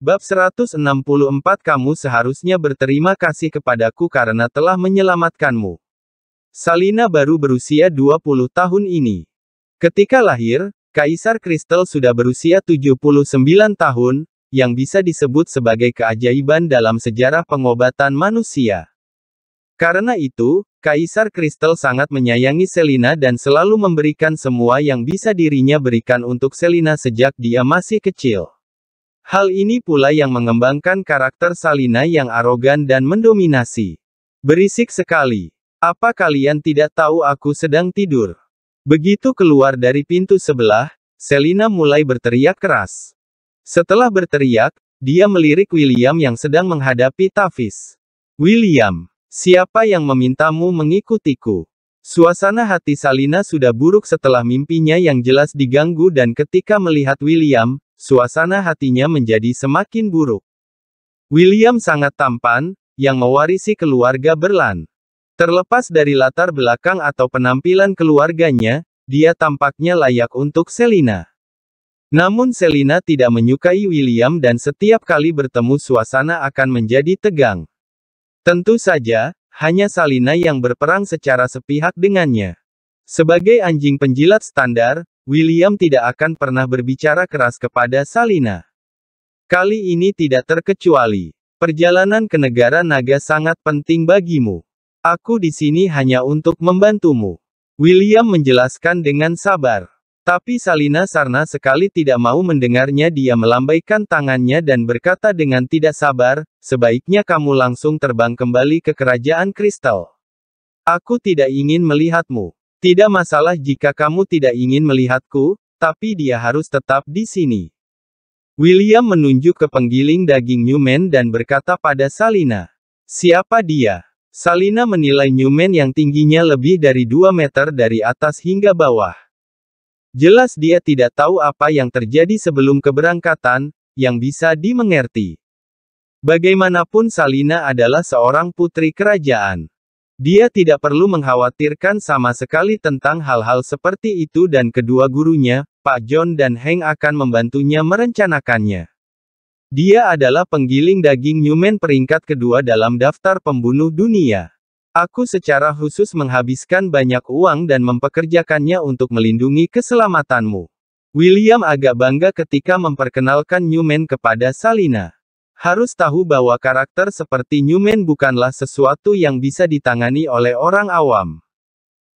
Bab 164 Kamu seharusnya berterima kasih kepadaku karena telah menyelamatkanmu. Salina baru berusia 20 tahun ini. Ketika lahir, Kaisar Kristel sudah berusia 79 tahun, yang bisa disebut sebagai keajaiban dalam sejarah pengobatan manusia. Karena itu, Kaisar Kristel sangat menyayangi Selina dan selalu memberikan semua yang bisa dirinya berikan untuk Selina sejak dia masih kecil. Hal ini pula yang mengembangkan karakter Salina yang arogan dan mendominasi. Berisik sekali. Apa kalian tidak tahu aku sedang tidur? Begitu keluar dari pintu sebelah, Selina mulai berteriak keras. Setelah berteriak, dia melirik William yang sedang menghadapi Tafis. William, siapa yang memintamu mengikutiku? Suasana hati Salina sudah buruk setelah mimpinya yang jelas diganggu dan ketika melihat William, suasana hatinya menjadi semakin buruk. William sangat tampan, yang mewarisi keluarga Berlan. Terlepas dari latar belakang atau penampilan keluarganya, dia tampaknya layak untuk Selina. Namun Selina tidak menyukai William dan setiap kali bertemu suasana akan menjadi tegang. Tentu saja, hanya Salina yang berperang secara sepihak dengannya. Sebagai anjing penjilat standar, William tidak akan pernah berbicara keras kepada Salina. Kali ini tidak terkecuali. Perjalanan ke negara naga sangat penting bagimu. Aku di sini hanya untuk membantumu. William menjelaskan dengan sabar. Tapi Salina Sarna sekali tidak mau mendengarnya dia melambaikan tangannya dan berkata dengan tidak sabar, sebaiknya kamu langsung terbang kembali ke kerajaan kristal. Aku tidak ingin melihatmu. Tidak masalah jika kamu tidak ingin melihatku, tapi dia harus tetap di sini. William menunjuk ke penggiling daging Newman dan berkata pada Salina, Siapa dia? Salina menilai Newman yang tingginya lebih dari 2 meter dari atas hingga bawah. Jelas dia tidak tahu apa yang terjadi sebelum keberangkatan, yang bisa dimengerti. Bagaimanapun Salina adalah seorang putri kerajaan. Dia tidak perlu mengkhawatirkan sama sekali tentang hal-hal seperti itu dan kedua gurunya, Pak John dan Heng akan membantunya merencanakannya. Dia adalah penggiling daging Newman peringkat kedua dalam daftar pembunuh dunia. Aku secara khusus menghabiskan banyak uang dan mempekerjakannya untuk melindungi keselamatanmu. William agak bangga ketika memperkenalkan Newman kepada Salina. Harus tahu bahwa karakter seperti Newman bukanlah sesuatu yang bisa ditangani oleh orang awam.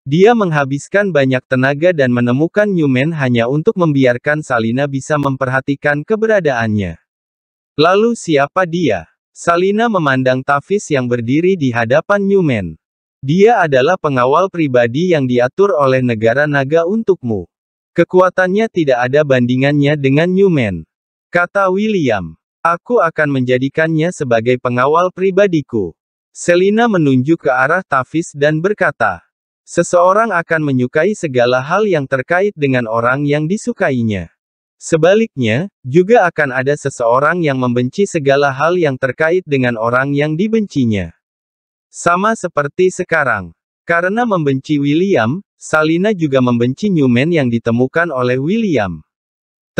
Dia menghabiskan banyak tenaga dan menemukan Newman hanya untuk membiarkan Salina bisa memperhatikan keberadaannya. Lalu siapa dia? Salina memandang Tavis yang berdiri di hadapan Newman. Dia adalah pengawal pribadi yang diatur oleh negara naga untukmu. Kekuatannya tidak ada bandingannya dengan Newman. Kata William. Aku akan menjadikannya sebagai pengawal pribadiku. Selina menunjuk ke arah Tafis dan berkata, Seseorang akan menyukai segala hal yang terkait dengan orang yang disukainya. Sebaliknya, juga akan ada seseorang yang membenci segala hal yang terkait dengan orang yang dibencinya. Sama seperti sekarang. Karena membenci William, Salina juga membenci Newman yang ditemukan oleh William.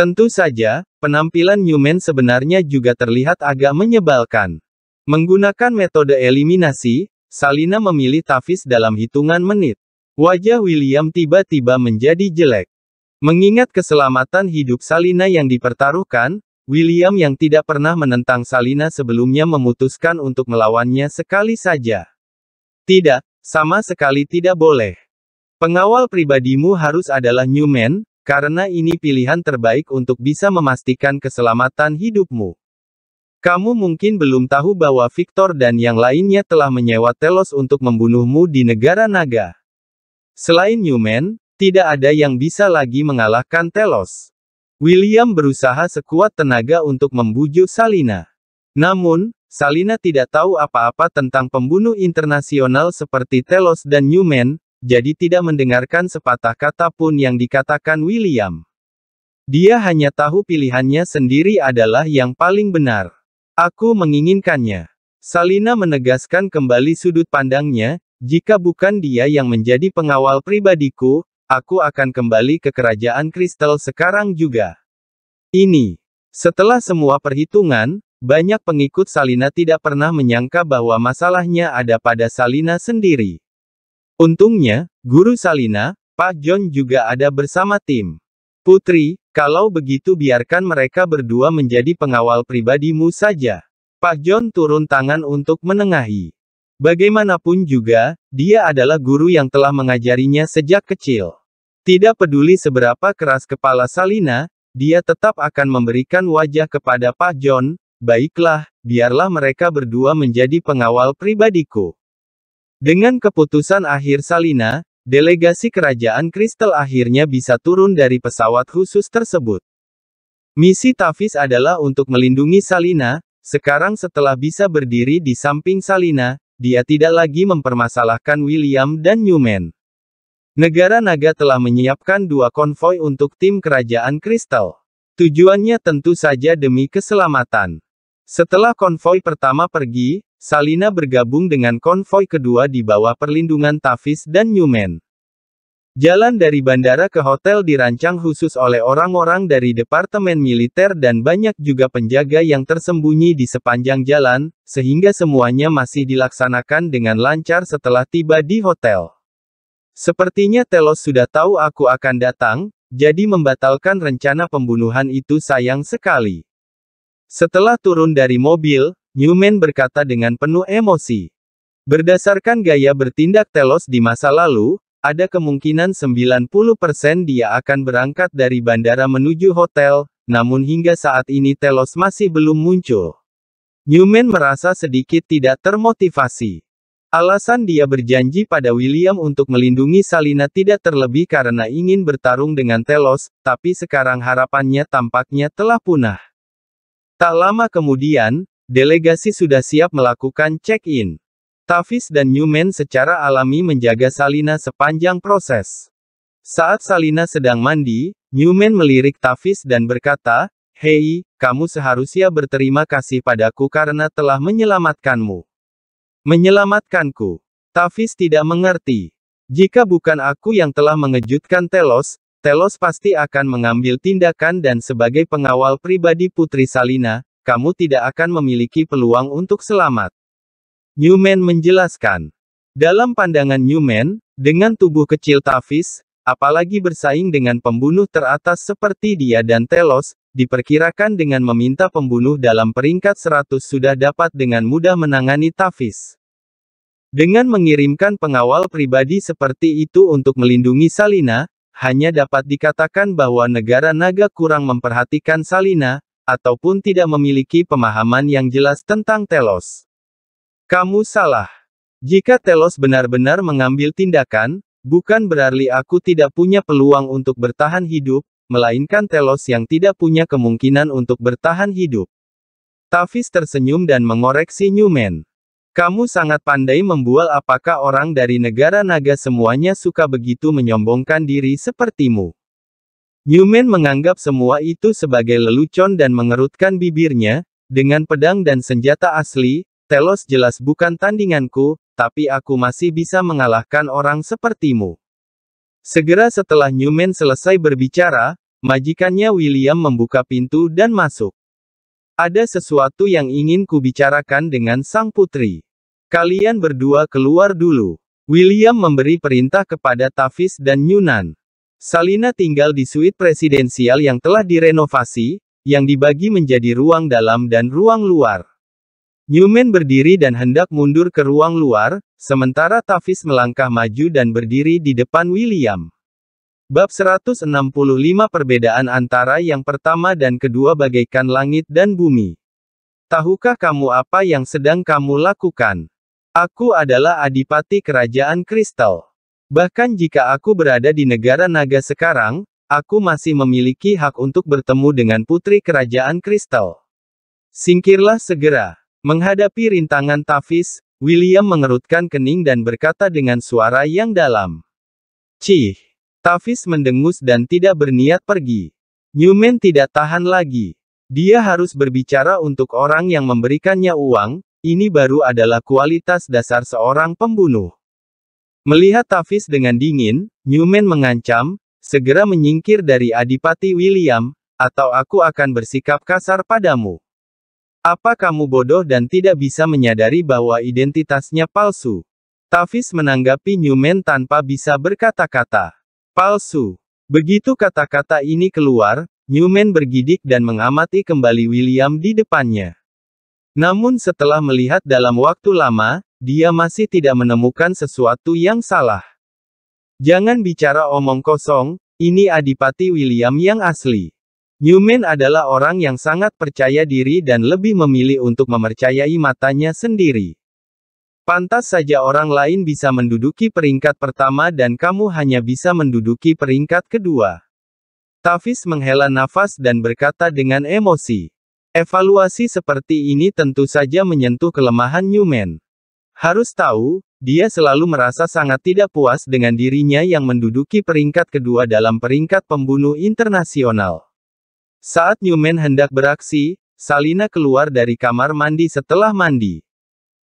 Tentu saja, penampilan Newman sebenarnya juga terlihat agak menyebalkan. Menggunakan metode eliminasi, Salina memilih Tavis dalam hitungan menit. Wajah William tiba-tiba menjadi jelek. Mengingat keselamatan hidup Salina yang dipertaruhkan, William yang tidak pernah menentang Salina sebelumnya memutuskan untuk melawannya sekali saja. Tidak, sama sekali tidak boleh. Pengawal pribadimu harus adalah Newman, karena ini pilihan terbaik untuk bisa memastikan keselamatan hidupmu. Kamu mungkin belum tahu bahwa Victor dan yang lainnya telah menyewa Telos untuk membunuhmu di negara naga. Selain Newman, tidak ada yang bisa lagi mengalahkan Telos. William berusaha sekuat tenaga untuk membujuk Salina. Namun, Salina tidak tahu apa-apa tentang pembunuh internasional seperti Telos dan Newman, jadi tidak mendengarkan sepatah kata pun yang dikatakan William. Dia hanya tahu pilihannya sendiri adalah yang paling benar. Aku menginginkannya. Salina menegaskan kembali sudut pandangnya, jika bukan dia yang menjadi pengawal pribadiku, aku akan kembali ke kerajaan kristal sekarang juga. Ini. Setelah semua perhitungan, banyak pengikut Salina tidak pernah menyangka bahwa masalahnya ada pada Salina sendiri. Untungnya, Guru Salina, Pak John juga ada bersama tim. Putri, kalau begitu biarkan mereka berdua menjadi pengawal pribadimu saja. Pak John turun tangan untuk menengahi. Bagaimanapun juga, dia adalah guru yang telah mengajarinya sejak kecil. Tidak peduli seberapa keras kepala Salina, dia tetap akan memberikan wajah kepada Pak John, baiklah, biarlah mereka berdua menjadi pengawal pribadiku. Dengan keputusan akhir Salina, delegasi kerajaan kristal akhirnya bisa turun dari pesawat khusus tersebut. Misi Tavis adalah untuk melindungi Salina, sekarang setelah bisa berdiri di samping Salina, dia tidak lagi mempermasalahkan William dan Newman. Negara naga telah menyiapkan dua konvoi untuk tim kerajaan kristal. Tujuannya tentu saja demi keselamatan. Setelah konvoi pertama pergi, Salina bergabung dengan konvoi kedua di bawah perlindungan Tavis dan Newman. Jalan dari bandara ke hotel dirancang khusus oleh orang-orang dari Departemen Militer dan banyak juga penjaga yang tersembunyi di sepanjang jalan, sehingga semuanya masih dilaksanakan dengan lancar setelah tiba di hotel. Sepertinya Telos sudah tahu aku akan datang, jadi membatalkan rencana pembunuhan itu sayang sekali. Setelah turun dari mobil, Newman berkata dengan penuh emosi. Berdasarkan gaya bertindak Telos di masa lalu, ada kemungkinan 90% dia akan berangkat dari bandara menuju hotel, namun hingga saat ini Telos masih belum muncul. Newman merasa sedikit tidak termotivasi. Alasan dia berjanji pada William untuk melindungi Salina tidak terlebih karena ingin bertarung dengan Telos, tapi sekarang harapannya tampaknya telah punah. Tak lama kemudian, Delegasi sudah siap melakukan check-in. Tavis dan Newman secara alami menjaga Salina sepanjang proses. Saat Salina sedang mandi, Newman melirik Tavis dan berkata, Hei, kamu seharusnya berterima kasih padaku karena telah menyelamatkanmu. Menyelamatkanku. Tavis tidak mengerti. Jika bukan aku yang telah mengejutkan Telos, Telos pasti akan mengambil tindakan dan sebagai pengawal pribadi Putri Salina, kamu tidak akan memiliki peluang untuk selamat. Newman menjelaskan. Dalam pandangan Newman, dengan tubuh kecil Tavis, apalagi bersaing dengan pembunuh teratas seperti dia dan Telos, diperkirakan dengan meminta pembunuh dalam peringkat 100 sudah dapat dengan mudah menangani Tavis. Dengan mengirimkan pengawal pribadi seperti itu untuk melindungi Salina, hanya dapat dikatakan bahwa negara naga kurang memperhatikan Salina, ataupun tidak memiliki pemahaman yang jelas tentang telos. Kamu salah. Jika telos benar-benar mengambil tindakan, bukan berarti aku tidak punya peluang untuk bertahan hidup, melainkan telos yang tidak punya kemungkinan untuk bertahan hidup. Tavis tersenyum dan mengoreksi Newman. Kamu sangat pandai membual apakah orang dari negara naga semuanya suka begitu menyombongkan diri sepertimu. Newman menganggap semua itu sebagai lelucon dan mengerutkan bibirnya, dengan pedang dan senjata asli, Telos jelas bukan tandinganku, tapi aku masih bisa mengalahkan orang sepertimu. Segera setelah Newman selesai berbicara, majikannya William membuka pintu dan masuk. Ada sesuatu yang ingin kubicarakan dengan sang putri. Kalian berdua keluar dulu. William memberi perintah kepada Tafis dan Yunan. Salina tinggal di suite presidensial yang telah direnovasi, yang dibagi menjadi ruang dalam dan ruang luar. Newman berdiri dan hendak mundur ke ruang luar, sementara Tavis melangkah maju dan berdiri di depan William. Bab 165 Perbedaan antara yang pertama dan kedua bagaikan langit dan bumi. Tahukah kamu apa yang sedang kamu lakukan? Aku adalah adipati kerajaan kristal. Bahkan jika aku berada di negara naga sekarang, aku masih memiliki hak untuk bertemu dengan putri kerajaan kristal. Singkirlah segera. Menghadapi rintangan Tafis, William mengerutkan kening dan berkata dengan suara yang dalam. Cih! Tafis mendengus dan tidak berniat pergi. Newman tidak tahan lagi. Dia harus berbicara untuk orang yang memberikannya uang, ini baru adalah kualitas dasar seorang pembunuh. Melihat Tavis dengan dingin, Newman mengancam, segera menyingkir dari Adipati William, atau aku akan bersikap kasar padamu. Apa kamu bodoh dan tidak bisa menyadari bahwa identitasnya palsu? Tavis menanggapi Newman tanpa bisa berkata-kata. Palsu. Begitu kata-kata ini keluar, Newman bergidik dan mengamati kembali William di depannya. Namun setelah melihat dalam waktu lama, dia masih tidak menemukan sesuatu yang salah. Jangan bicara omong kosong, ini Adipati William yang asli. Newman adalah orang yang sangat percaya diri dan lebih memilih untuk memercayai matanya sendiri. Pantas saja orang lain bisa menduduki peringkat pertama dan kamu hanya bisa menduduki peringkat kedua. Tafis menghela nafas dan berkata dengan emosi. Evaluasi seperti ini tentu saja menyentuh kelemahan Newman. Harus tahu, dia selalu merasa sangat tidak puas dengan dirinya yang menduduki peringkat kedua dalam peringkat pembunuh internasional. Saat Newman hendak beraksi, Salina keluar dari kamar mandi setelah mandi.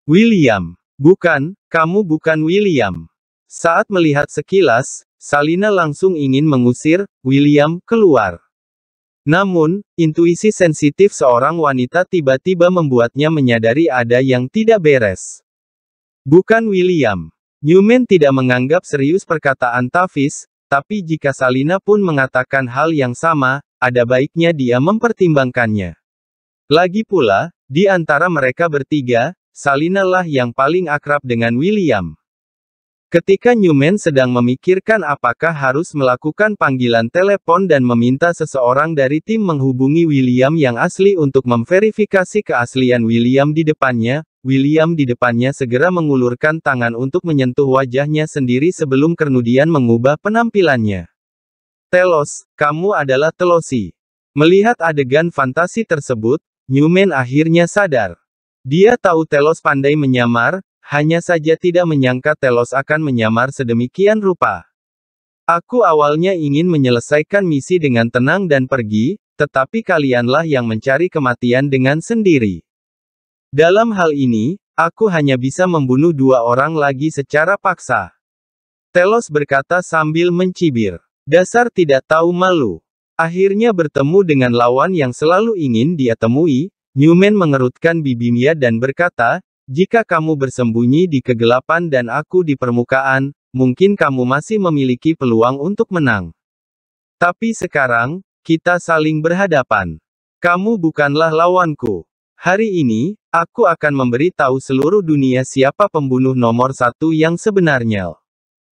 William, bukan, kamu bukan William. Saat melihat sekilas, Salina langsung ingin mengusir William keluar. Namun, intuisi sensitif seorang wanita tiba-tiba membuatnya menyadari ada yang tidak beres. Bukan William. Newman tidak menganggap serius perkataan Tavis, tapi jika Salina pun mengatakan hal yang sama, ada baiknya dia mempertimbangkannya. Lagi pula, di antara mereka bertiga, Salina lah yang paling akrab dengan William. Ketika Newman sedang memikirkan apakah harus melakukan panggilan telepon dan meminta seseorang dari tim menghubungi William yang asli untuk memverifikasi keaslian William di depannya, William di depannya segera mengulurkan tangan untuk menyentuh wajahnya sendiri sebelum kemudian mengubah penampilannya. Telos, kamu adalah Telosi. Melihat adegan fantasi tersebut, Newman akhirnya sadar. Dia tahu Telos pandai menyamar, hanya saja tidak menyangka Telos akan menyamar sedemikian rupa. Aku awalnya ingin menyelesaikan misi dengan tenang dan pergi, tetapi kalianlah yang mencari kematian dengan sendiri. Dalam hal ini, aku hanya bisa membunuh dua orang lagi secara paksa. Telos berkata sambil mencibir. Dasar tidak tahu malu. Akhirnya bertemu dengan lawan yang selalu ingin dia temui, Newman mengerutkan bibimnya dan berkata, jika kamu bersembunyi di kegelapan dan aku di permukaan, mungkin kamu masih memiliki peluang untuk menang. Tapi sekarang, kita saling berhadapan. Kamu bukanlah lawanku. Hari ini, aku akan memberi tahu seluruh dunia siapa pembunuh nomor satu yang sebenarnya.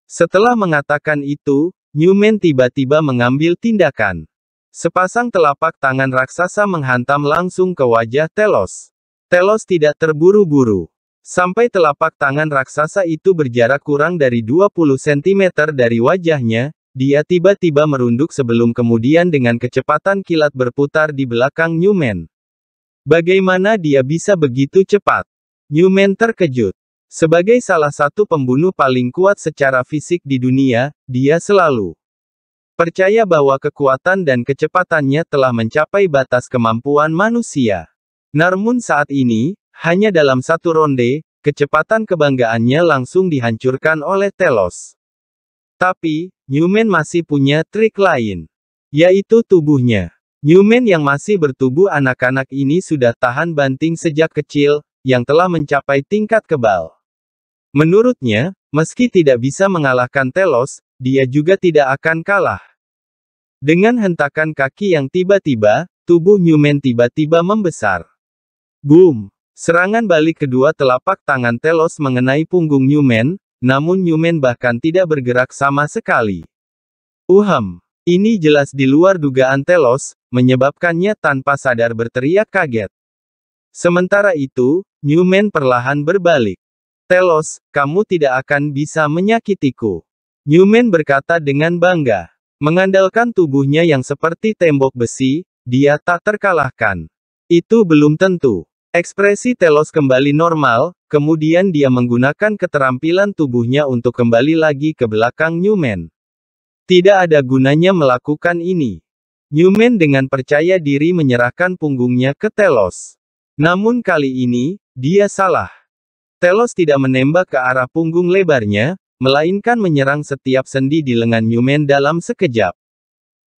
Setelah mengatakan itu, Newman tiba-tiba mengambil tindakan. Sepasang telapak tangan raksasa menghantam langsung ke wajah Telos. Telos tidak terburu-buru. Sampai telapak tangan raksasa itu berjarak kurang dari 20 cm dari wajahnya, dia tiba-tiba merunduk sebelum kemudian dengan kecepatan kilat berputar di belakang Newman. Bagaimana dia bisa begitu cepat? Newman terkejut. Sebagai salah satu pembunuh paling kuat secara fisik di dunia, dia selalu percaya bahwa kekuatan dan kecepatannya telah mencapai batas kemampuan manusia. Namun saat ini, hanya dalam satu ronde, kecepatan kebanggaannya langsung dihancurkan oleh Telos. Tapi, Newman masih punya trik lain. Yaitu tubuhnya. Newman yang masih bertubuh anak-anak ini sudah tahan banting sejak kecil, yang telah mencapai tingkat kebal. Menurutnya, meski tidak bisa mengalahkan Telos, dia juga tidak akan kalah. Dengan hentakan kaki yang tiba-tiba, tubuh Newman tiba-tiba membesar. Boom! Serangan balik kedua telapak tangan Telos mengenai punggung Newman, namun Newman bahkan tidak bergerak sama sekali. Uham! Ini jelas di luar dugaan Telos, menyebabkannya tanpa sadar berteriak kaget. Sementara itu, Newman perlahan berbalik. Telos, kamu tidak akan bisa menyakitiku. Newman berkata dengan bangga. Mengandalkan tubuhnya yang seperti tembok besi, dia tak terkalahkan. Itu belum tentu. Ekspresi Telos kembali normal, kemudian dia menggunakan keterampilan tubuhnya untuk kembali lagi ke belakang Newman. Tidak ada gunanya melakukan ini. Newman dengan percaya diri menyerahkan punggungnya ke Telos. Namun kali ini, dia salah. Telos tidak menembak ke arah punggung lebarnya, melainkan menyerang setiap sendi di lengan Newman dalam sekejap.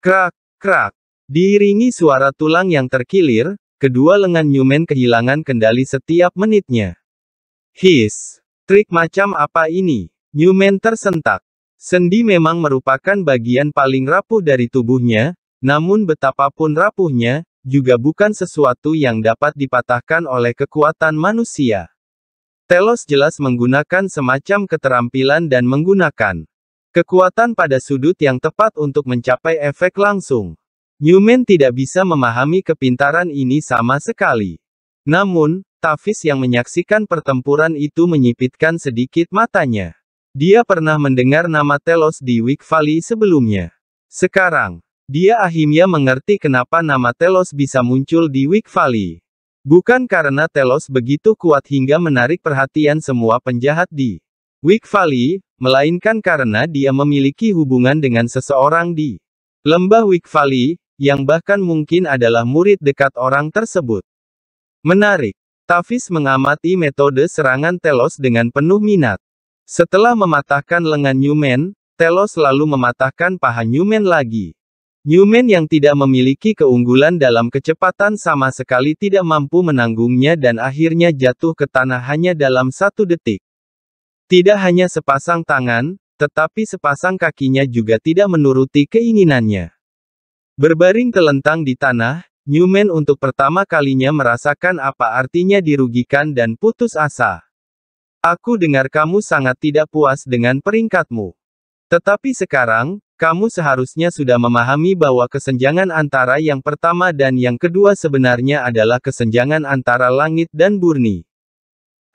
Krak, krak. Diiringi suara tulang yang terkilir, kedua lengan Newman kehilangan kendali setiap menitnya. His. Trik macam apa ini? Newman tersentak. Sendi memang merupakan bagian paling rapuh dari tubuhnya, namun betapapun rapuhnya, juga bukan sesuatu yang dapat dipatahkan oleh kekuatan manusia. Telos jelas menggunakan semacam keterampilan dan menggunakan kekuatan pada sudut yang tepat untuk mencapai efek langsung. Newman tidak bisa memahami kepintaran ini sama sekali. Namun, Tafis yang menyaksikan pertempuran itu menyipitkan sedikit matanya. Dia pernah mendengar nama Telos di Wick sebelumnya. Sekarang, dia akhirnya mengerti kenapa nama Telos bisa muncul di Wick Bukan karena Telos begitu kuat hingga menarik perhatian semua penjahat di Wick melainkan karena dia memiliki hubungan dengan seseorang di Lembah Wick yang bahkan mungkin adalah murid dekat orang tersebut. Menarik, Tavis mengamati metode serangan Telos dengan penuh minat. Setelah mematahkan lengan Newman, Telo selalu mematahkan paha Newman lagi. Newman yang tidak memiliki keunggulan dalam kecepatan sama sekali tidak mampu menanggungnya dan akhirnya jatuh ke tanah hanya dalam satu detik. Tidak hanya sepasang tangan, tetapi sepasang kakinya juga tidak menuruti keinginannya. Berbaring telentang di tanah, Newman untuk pertama kalinya merasakan apa artinya dirugikan dan putus asa. Aku dengar kamu sangat tidak puas dengan peringkatmu. Tetapi sekarang, kamu seharusnya sudah memahami bahwa kesenjangan antara yang pertama dan yang kedua sebenarnya adalah kesenjangan antara langit dan burni.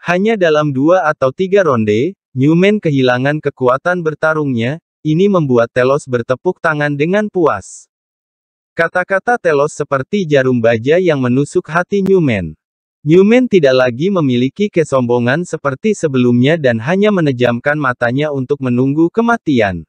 Hanya dalam dua atau tiga ronde, Newman kehilangan kekuatan bertarungnya, ini membuat Telos bertepuk tangan dengan puas. Kata-kata Telos seperti jarum baja yang menusuk hati Newman. Newman tidak lagi memiliki kesombongan seperti sebelumnya dan hanya menejamkan matanya untuk menunggu kematian.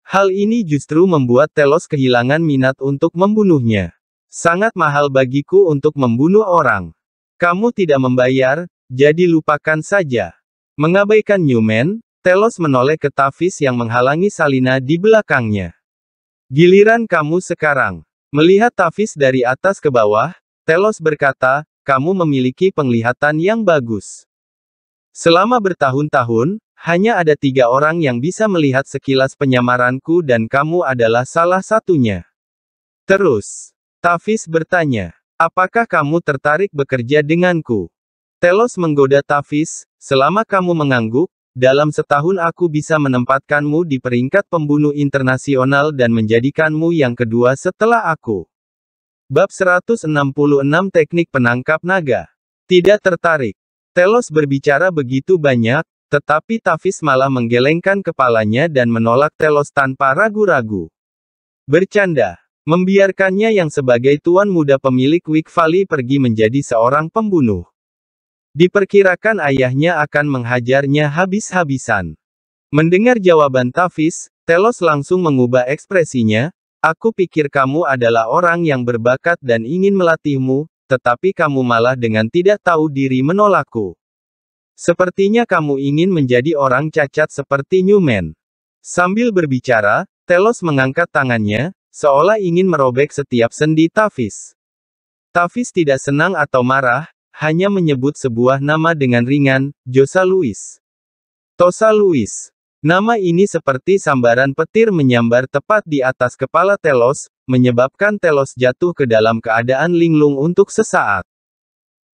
Hal ini justru membuat Telos kehilangan minat untuk membunuhnya. Sangat mahal bagiku untuk membunuh orang. Kamu tidak membayar, jadi lupakan saja. Mengabaikan Newman, Telos menoleh ke Tavis yang menghalangi Salina di belakangnya. Giliran kamu sekarang. Melihat Tavis dari atas ke bawah, Telos berkata, kamu memiliki penglihatan yang bagus. Selama bertahun-tahun, hanya ada tiga orang yang bisa melihat sekilas penyamaranku dan kamu adalah salah satunya. Terus, Tafis bertanya, apakah kamu tertarik bekerja denganku? Telos menggoda Tafis, selama kamu mengangguk, dalam setahun aku bisa menempatkanmu di peringkat pembunuh internasional dan menjadikanmu yang kedua setelah aku. Bab 166 Teknik Penangkap Naga. Tidak tertarik. Telos berbicara begitu banyak, tetapi Tafis malah menggelengkan kepalanya dan menolak Telos tanpa ragu-ragu. Bercanda. Membiarkannya yang sebagai tuan muda pemilik Wikvali pergi menjadi seorang pembunuh. Diperkirakan ayahnya akan menghajarnya habis-habisan. Mendengar jawaban Tafis, Telos langsung mengubah ekspresinya, Aku pikir kamu adalah orang yang berbakat dan ingin melatihmu, tetapi kamu malah dengan tidak tahu diri menolakku. Sepertinya kamu ingin menjadi orang cacat seperti Newman. Sambil berbicara, Telos mengangkat tangannya, seolah ingin merobek setiap sendi Tafis. Tafis tidak senang atau marah, hanya menyebut sebuah nama dengan ringan, Josa Louis. Tosa Louis, Nama ini seperti sambaran petir menyambar tepat di atas kepala Telos, menyebabkan Telos jatuh ke dalam keadaan linglung untuk sesaat.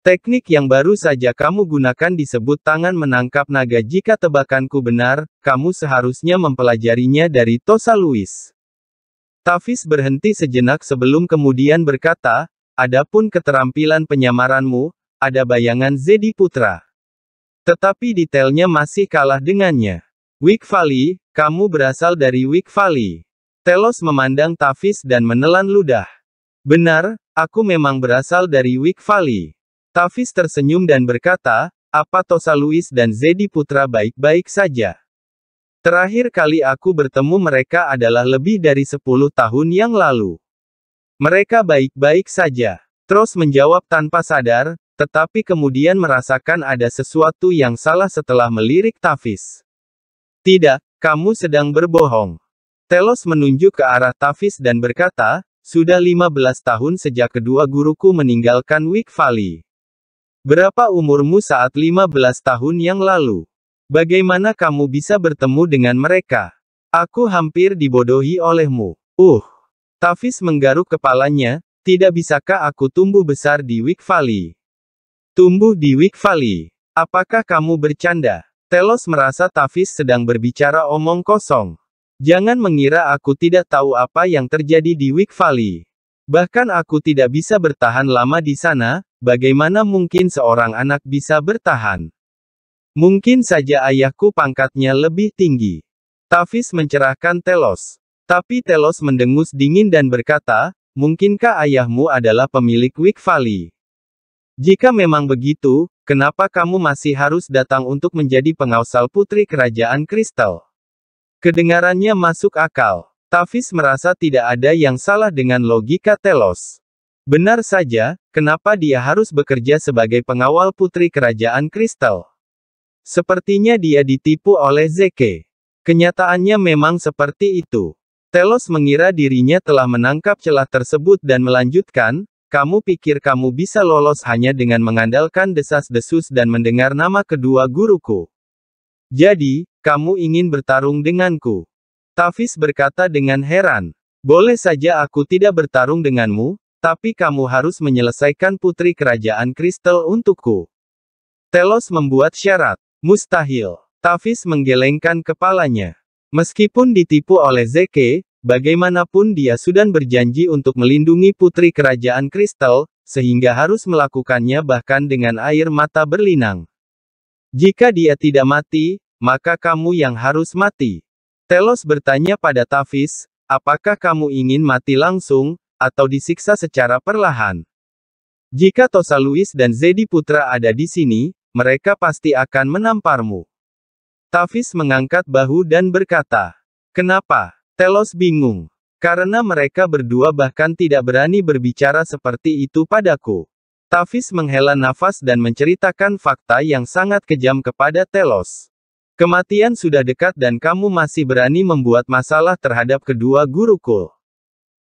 Teknik yang baru saja kamu gunakan disebut tangan menangkap naga jika tebakanku benar, kamu seharusnya mempelajarinya dari Tosa Louis. Tafis berhenti sejenak sebelum kemudian berkata, adapun keterampilan penyamaranmu, ada bayangan Zedi Putra. Tetapi detailnya masih kalah dengannya. Wick Valley, kamu berasal dari Wick Valley. Telos memandang Tavis dan menelan ludah. Benar, aku memang berasal dari Wick Valley. Tafis tersenyum dan berkata, apa Tosa Luis dan Zedi Putra baik-baik saja? Terakhir kali aku bertemu mereka adalah lebih dari 10 tahun yang lalu. Mereka baik-baik saja. Tros menjawab tanpa sadar, tetapi kemudian merasakan ada sesuatu yang salah setelah melirik Tavis. Tidak, kamu sedang berbohong. Telos menunjuk ke arah Tafis dan berkata, sudah 15 tahun sejak kedua guruku meninggalkan Wick Valley. Berapa umurmu saat 15 tahun yang lalu? Bagaimana kamu bisa bertemu dengan mereka? Aku hampir dibodohi olehmu. Uh. Tafis menggaruk kepalanya, tidak bisakah aku tumbuh besar di Wick Valley? Tumbuh di Wick Valley. Apakah kamu bercanda? Telos merasa Tavis sedang berbicara omong kosong. Jangan mengira aku tidak tahu apa yang terjadi di Wick Valley. Bahkan aku tidak bisa bertahan lama di sana, bagaimana mungkin seorang anak bisa bertahan? Mungkin saja ayahku pangkatnya lebih tinggi. Tavis mencerahkan Telos. Tapi Telos mendengus dingin dan berkata, mungkinkah ayahmu adalah pemilik Wick Valley? Jika memang begitu, kenapa kamu masih harus datang untuk menjadi pengausal putri kerajaan kristal? Kedengarannya masuk akal. Tafis merasa tidak ada yang salah dengan logika Telos. Benar saja, kenapa dia harus bekerja sebagai pengawal putri kerajaan kristal? Sepertinya dia ditipu oleh Zeke. Kenyataannya memang seperti itu. Telos mengira dirinya telah menangkap celah tersebut dan melanjutkan, kamu pikir kamu bisa lolos hanya dengan mengandalkan desas-desus dan mendengar nama kedua guruku? Jadi, kamu ingin bertarung denganku? Tafis berkata dengan heran. Boleh saja aku tidak bertarung denganmu, tapi kamu harus menyelesaikan putri kerajaan kristal untukku. Telos membuat syarat. Mustahil. Tafis menggelengkan kepalanya. Meskipun ditipu oleh Zeke, Bagaimanapun dia sudah berjanji untuk melindungi putri kerajaan kristal, sehingga harus melakukannya bahkan dengan air mata berlinang. Jika dia tidak mati, maka kamu yang harus mati. Telos bertanya pada Tavis, apakah kamu ingin mati langsung, atau disiksa secara perlahan? Jika Tosa Luis dan Zedi Putra ada di sini, mereka pasti akan menamparmu. Tavis mengangkat bahu dan berkata, Kenapa? Telos bingung. Karena mereka berdua bahkan tidak berani berbicara seperti itu padaku. Tafis menghela nafas dan menceritakan fakta yang sangat kejam kepada Telos. Kematian sudah dekat dan kamu masih berani membuat masalah terhadap kedua guruku.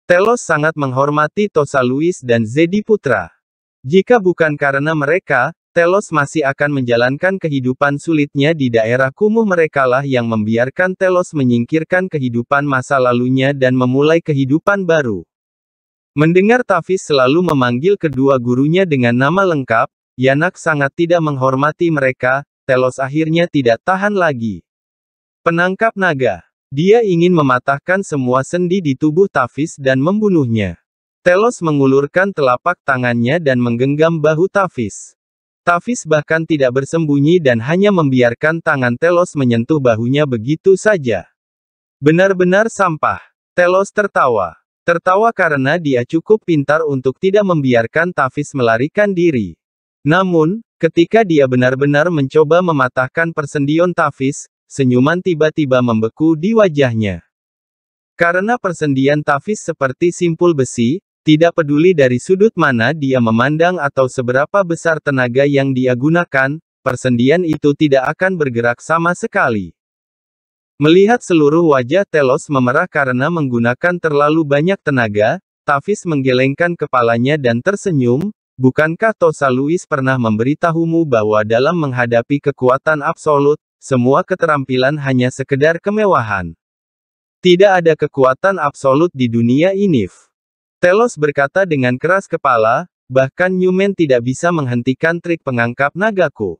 Telos sangat menghormati Tosa Luis dan Zedi Putra. Jika bukan karena mereka, Telos masih akan menjalankan kehidupan sulitnya di daerah kumuh merekalah yang membiarkan Telos menyingkirkan kehidupan masa lalunya dan memulai kehidupan baru. Mendengar Tafis selalu memanggil kedua gurunya dengan nama lengkap, Yanak sangat tidak menghormati mereka, Telos akhirnya tidak tahan lagi. Penangkap naga. Dia ingin mematahkan semua sendi di tubuh Tafis dan membunuhnya. Telos mengulurkan telapak tangannya dan menggenggam bahu Tafis. Tafis bahkan tidak bersembunyi dan hanya membiarkan tangan Telos menyentuh bahunya begitu saja. Benar-benar sampah. Telos tertawa. Tertawa karena dia cukup pintar untuk tidak membiarkan Tafis melarikan diri. Namun, ketika dia benar-benar mencoba mematahkan persendion Tafis, senyuman tiba-tiba membeku di wajahnya. Karena persendian Tafis seperti simpul besi, tidak peduli dari sudut mana dia memandang atau seberapa besar tenaga yang dia gunakan, persendian itu tidak akan bergerak sama sekali. Melihat seluruh wajah Telos memerah karena menggunakan terlalu banyak tenaga, Tavis menggelengkan kepalanya dan tersenyum, bukankah Tosa Luis pernah memberitahumu bahwa dalam menghadapi kekuatan absolut, semua keterampilan hanya sekedar kemewahan. Tidak ada kekuatan absolut di dunia ini. Telos berkata dengan keras kepala, bahkan Newman tidak bisa menghentikan trik pengangkap nagaku.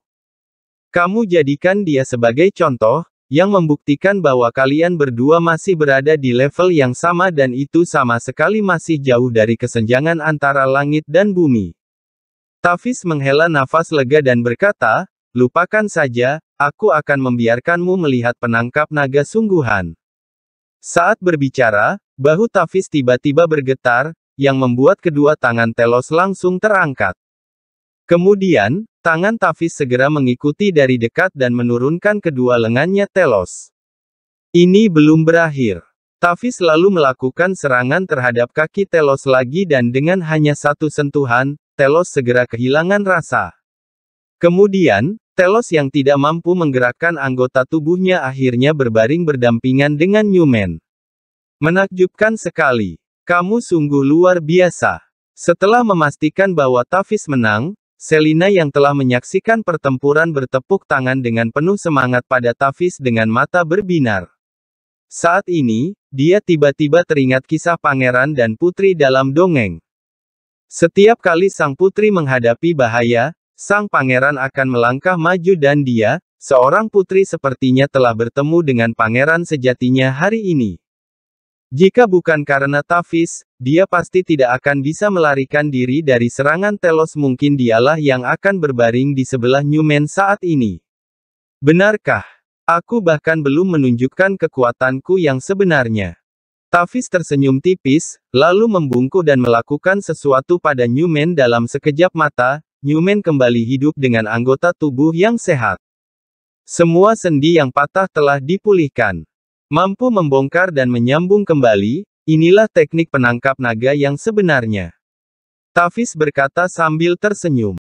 Kamu jadikan dia sebagai contoh, yang membuktikan bahwa kalian berdua masih berada di level yang sama dan itu sama sekali masih jauh dari kesenjangan antara langit dan bumi. Tafis menghela nafas lega dan berkata, lupakan saja, aku akan membiarkanmu melihat penangkap naga sungguhan. Saat berbicara, Bahu Tafis tiba-tiba bergetar, yang membuat kedua tangan Telos langsung terangkat. Kemudian, tangan Tafis segera mengikuti dari dekat dan menurunkan kedua lengannya Telos. Ini belum berakhir. Tafis lalu melakukan serangan terhadap kaki Telos lagi dan dengan hanya satu sentuhan, Telos segera kehilangan rasa. Kemudian, Telos yang tidak mampu menggerakkan anggota tubuhnya akhirnya berbaring berdampingan dengan Newman. Menakjubkan sekali. Kamu sungguh luar biasa. Setelah memastikan bahwa Tafis menang, Selina yang telah menyaksikan pertempuran bertepuk tangan dengan penuh semangat pada Tafis dengan mata berbinar. Saat ini, dia tiba-tiba teringat kisah pangeran dan putri dalam dongeng. Setiap kali sang putri menghadapi bahaya, sang pangeran akan melangkah maju dan dia, seorang putri sepertinya telah bertemu dengan pangeran sejatinya hari ini. Jika bukan karena Tafis, dia pasti tidak akan bisa melarikan diri dari serangan Telos mungkin dialah yang akan berbaring di sebelah Newman saat ini. Benarkah? Aku bahkan belum menunjukkan kekuatanku yang sebenarnya. Tafis tersenyum tipis, lalu membungkuk dan melakukan sesuatu pada Newman dalam sekejap mata, Newman kembali hidup dengan anggota tubuh yang sehat. Semua sendi yang patah telah dipulihkan. Mampu membongkar dan menyambung kembali, inilah teknik penangkap naga yang sebenarnya. Tafis berkata sambil tersenyum.